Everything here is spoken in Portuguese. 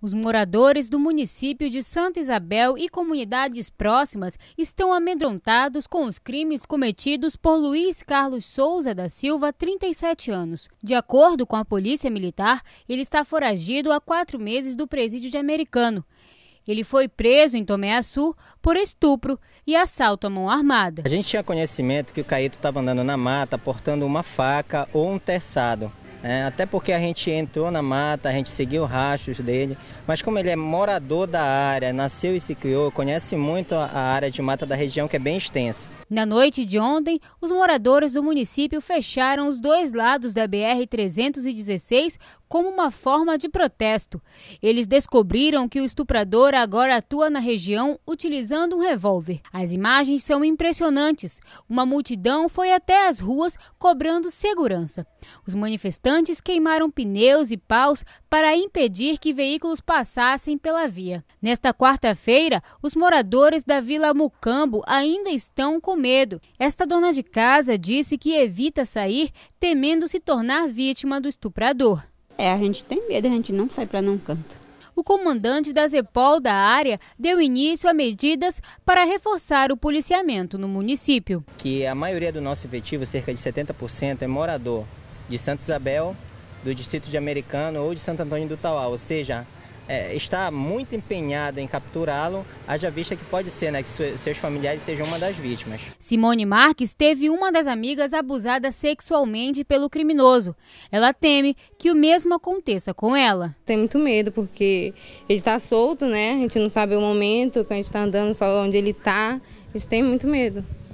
Os moradores do município de Santa Isabel e comunidades próximas estão amedrontados com os crimes cometidos por Luiz Carlos Souza da Silva, 37 anos. De acordo com a Polícia Militar, ele está foragido há quatro meses do presídio de Americano. Ele foi preso em Tomé Açu por estupro e assalto à mão armada. A gente tinha conhecimento que o Caíto estava andando na mata portando uma faca ou um terçado. É, até porque a gente entrou na mata, a gente seguiu rastros dele, mas como ele é morador da área, nasceu e se criou, conhece muito a área de mata da região que é bem extensa. Na noite de ontem, os moradores do município fecharam os dois lados da BR 316 como uma forma de protesto. Eles descobriram que o estuprador agora atua na região utilizando um revólver. As imagens são impressionantes. Uma multidão foi até as ruas cobrando segurança. Os manifestantes manifestantes queimaram pneus e paus para impedir que veículos passassem pela via. Nesta quarta-feira, os moradores da Vila Mucambo ainda estão com medo. Esta dona de casa disse que evita sair temendo se tornar vítima do estuprador. É, a gente tem medo, a gente não sai para não canto o comandante da ZEPOL da área deu início a medidas para reforçar o policiamento no município. Que a maioria do nosso efetivo, cerca de 70%, é morador de Santa Isabel, do Distrito de Americano ou de Santo Antônio do Tauá, ou seja, é, está muito empenhada em capturá-lo, haja vista que pode ser né, que seus familiares sejam uma das vítimas. Simone Marques teve uma das amigas abusada sexualmente pelo criminoso. Ela teme que o mesmo aconteça com ela. Tem muito medo porque ele está solto, né? A gente não sabe o momento que a gente está andando, só onde ele está. A gente tem muito medo.